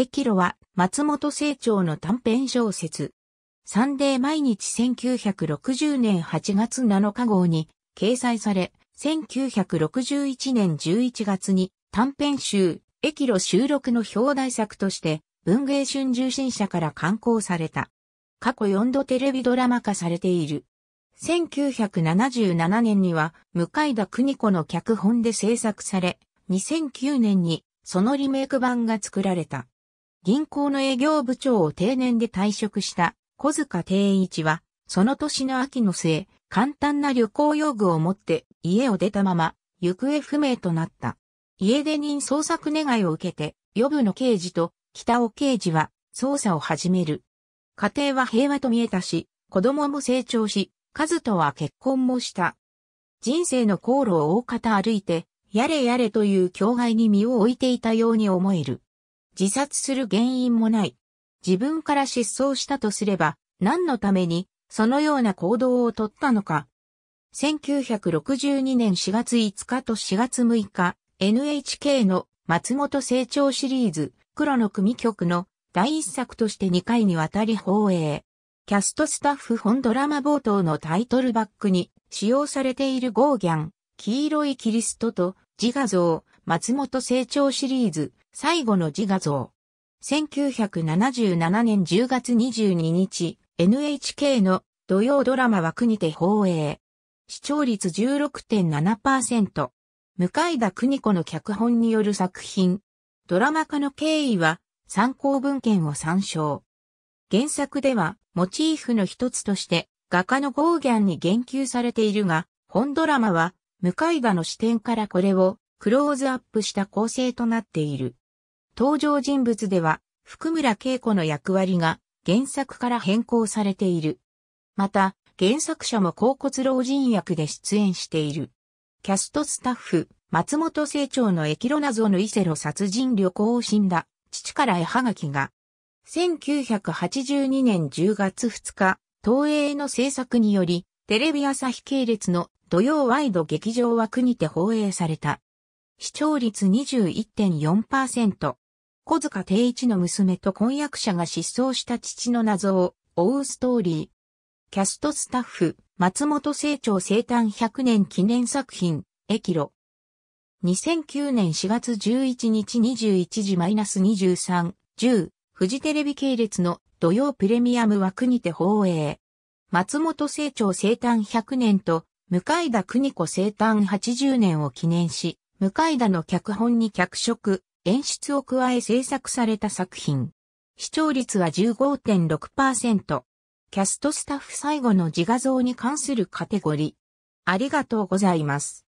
駅路は松本清張の短編小説。サンデー毎日1960年8月7日号に掲載され、1961年11月に短編集、駅路収録の表題作として文芸春秋新社から刊行された。過去4度テレビドラマ化されている。1977年には向田邦子の脚本で制作され、2009年にそのリメイク版が作られた。銀行の営業部長を定年で退職した小塚定一は、その年の秋の末、簡単な旅行用具を持って家を出たまま、行方不明となった。家出人捜索願いを受けて、予部の刑事と北尾刑事は捜査を始める。家庭は平和と見えたし、子供も成長し、和人は結婚もした。人生の航路を大方歩いて、やれやれという境外に身を置いていたように思える。自殺する原因もない。自分から失踪したとすれば、何のために、そのような行動をとったのか。1962年4月5日と4月6日、NHK の松本成長シリーズ、黒の組曲の第一作として2回にわたり放映。キャストスタッフ本ドラマ冒頭のタイトルバックに使用されているゴーギャン、黄色いキリストと自画像、松本成長シリーズ、最後の自画像。1977年10月22日、NHK の土曜ドラマ枠にて放映。視聴率16.7%。向井田邦子の脚本による作品。ドラマ化の経緯は参考文献を参照。原作ではモチーフの一つとして画家のゴーギャンに言及されているが、本ドラマは向井田の視点からこれをクローズアップした構成となっている。登場人物では、福村恵子の役割が原作から変更されている。また、原作者も甲骨老人役で出演している。キャストスタッフ、松本清張のエキロナゾのイセロ殺人旅行を死んだ、父から絵はがきが、1982年10月2日、東映の制作により、テレビ朝日系列の土曜ワイド劇場枠にて放映された。視聴率21.4%、小塚定一の娘と婚約者が失踪した父の謎を追うストーリー。キャストスタッフ、松本清張生誕100年記念作品、エキロ。2009年4月11日21時 -23、10、フジテレビ系列の土曜プレミアム枠にて放映。松本清張生誕100年と、向田邦子生誕80年を記念し、向田の脚本に脚色、演出を加え制作された作品。視聴率は15.6%。キャストスタッフ最後の自画像に関するカテゴリー。ありがとうございます。